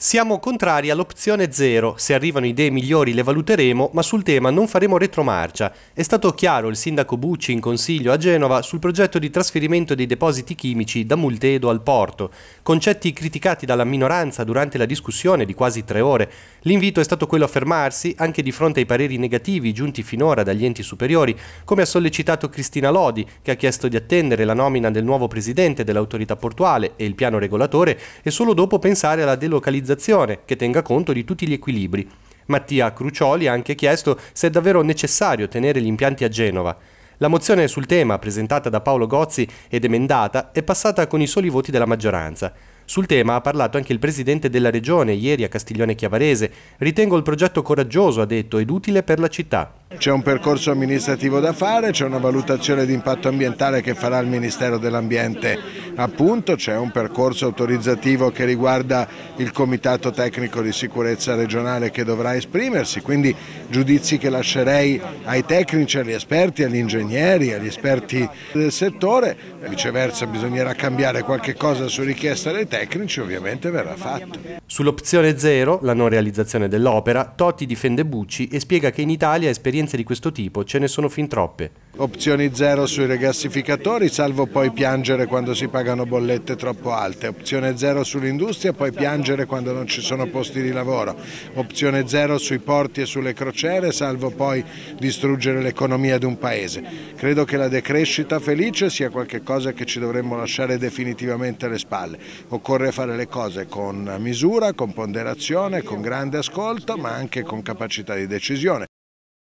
Siamo contrari all'opzione zero, se arrivano idee migliori le valuteremo, ma sul tema non faremo retromarcia. È stato chiaro il sindaco Bucci in consiglio a Genova sul progetto di trasferimento dei depositi chimici da Multedo al porto, concetti criticati dalla minoranza durante la discussione di quasi tre ore. L'invito è stato quello a fermarsi anche di fronte ai pareri negativi giunti finora dagli enti superiori, come ha sollecitato Cristina Lodi, che ha chiesto di attendere la nomina del nuovo presidente dell'autorità portuale e il piano regolatore e solo dopo pensare alla delocalizzazione liberalizzazione che tenga conto di tutti gli equilibri. Mattia Crucioli ha anche chiesto se è davvero necessario tenere gli impianti a Genova. La mozione sul tema, presentata da Paolo Gozzi ed emendata, è passata con i soli voti della maggioranza. Sul tema ha parlato anche il presidente della regione ieri a Castiglione Chiavarese. Ritengo il progetto coraggioso, ha detto, ed utile per la città. C'è un percorso amministrativo da fare, c'è una valutazione di impatto ambientale che farà il Ministero dell'Ambiente appunto c'è un percorso autorizzativo che riguarda il Comitato Tecnico di Sicurezza Regionale che dovrà esprimersi, quindi giudizi che lascerei ai tecnici, agli esperti, agli ingegneri, agli esperti del settore, viceversa bisognerà cambiare qualche cosa su richiesta dei tecnici, ovviamente verrà fatto. Sull'opzione zero, la non realizzazione dell'opera, Totti difende Bucci e spiega che in Italia esperienze di questo tipo ce ne sono fin troppe. Opzioni zero sui regassificatori, salvo poi piangere quando si paga pagano bollette troppo alte, opzione zero sull'industria e poi piangere quando non ci sono posti di lavoro, opzione zero sui porti e sulle crociere salvo poi distruggere l'economia di un paese. Credo che la decrescita felice sia qualcosa che ci dovremmo lasciare definitivamente alle spalle, occorre fare le cose con misura, con ponderazione, con grande ascolto ma anche con capacità di decisione